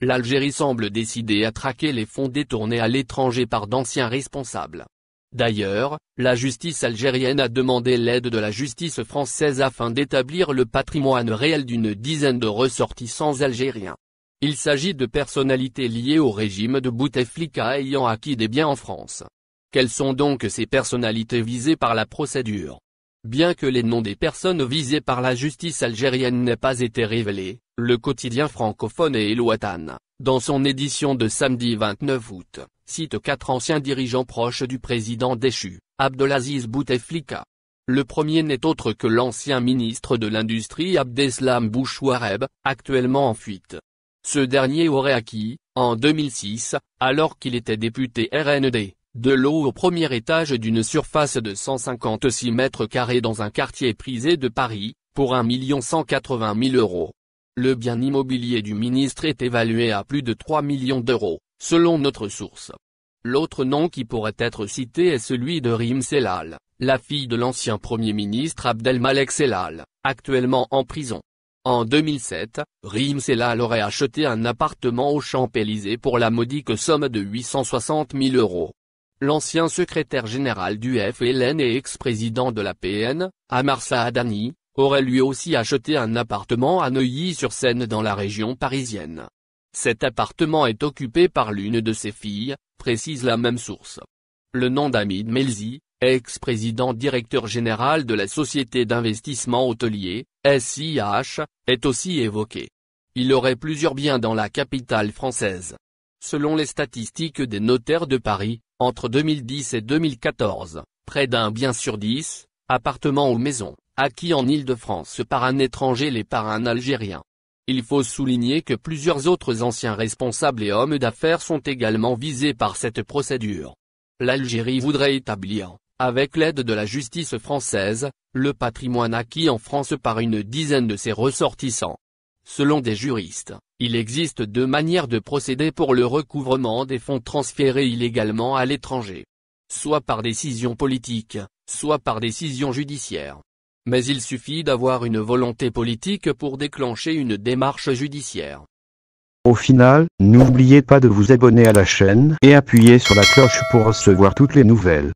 l'Algérie semble décider à traquer les fonds détournés à l'étranger par d'anciens responsables. D'ailleurs, la justice algérienne a demandé l'aide de la justice française afin d'établir le patrimoine réel d'une dizaine de ressortissants algériens. Il s'agit de personnalités liées au régime de Bouteflika ayant acquis des biens en France. Quelles sont donc ces personnalités visées par la procédure Bien que les noms des personnes visées par la justice algérienne n'aient pas été révélés, le quotidien francophone et Elouatan, dans son édition de samedi 29 août, cite quatre anciens dirigeants proches du président déchu, Abdelaziz Bouteflika. Le premier n'est autre que l'ancien ministre de l'Industrie Abdeslam Bouchouareb, actuellement en fuite. Ce dernier aurait acquis, en 2006, alors qu'il était député RND, de l'eau au premier étage d'une surface de 156 mètres carrés dans un quartier prisé de Paris, pour 1 180 000 euros. Le bien immobilier du ministre est évalué à plus de 3 millions d'euros, selon notre source. L'autre nom qui pourrait être cité est celui de Rim Selal, la fille de l'ancien Premier ministre Abdelmalek Selal, actuellement en prison. En 2007, Rim Selal aurait acheté un appartement au Champs-Élysées pour la modique somme de 860 000 euros l'ancien secrétaire général du FLN et ex-président de la PN, Amar Saadani, aurait lui aussi acheté un appartement à Neuilly-sur-Seine dans la région parisienne. Cet appartement est occupé par l'une de ses filles, précise la même source. Le nom d'Amid Melzi, ex-président directeur général de la Société d'investissement hôtelier, SIH, est aussi évoqué. Il aurait plusieurs biens dans la capitale française. Selon les statistiques des notaires de Paris, entre 2010 et 2014, près d'un bien sur dix, appartements ou maisons, acquis en Île-de-France par un étranger et par un Algérien. Il faut souligner que plusieurs autres anciens responsables et hommes d'affaires sont également visés par cette procédure. L'Algérie voudrait établir, avec l'aide de la justice française, le patrimoine acquis en France par une dizaine de ses ressortissants. Selon des juristes, il existe deux manières de procéder pour le recouvrement des fonds transférés illégalement à l'étranger. Soit par décision politique, soit par décision judiciaire. Mais il suffit d'avoir une volonté politique pour déclencher une démarche judiciaire. Au final, n'oubliez pas de vous abonner à la chaîne et appuyer sur la cloche pour recevoir toutes les nouvelles.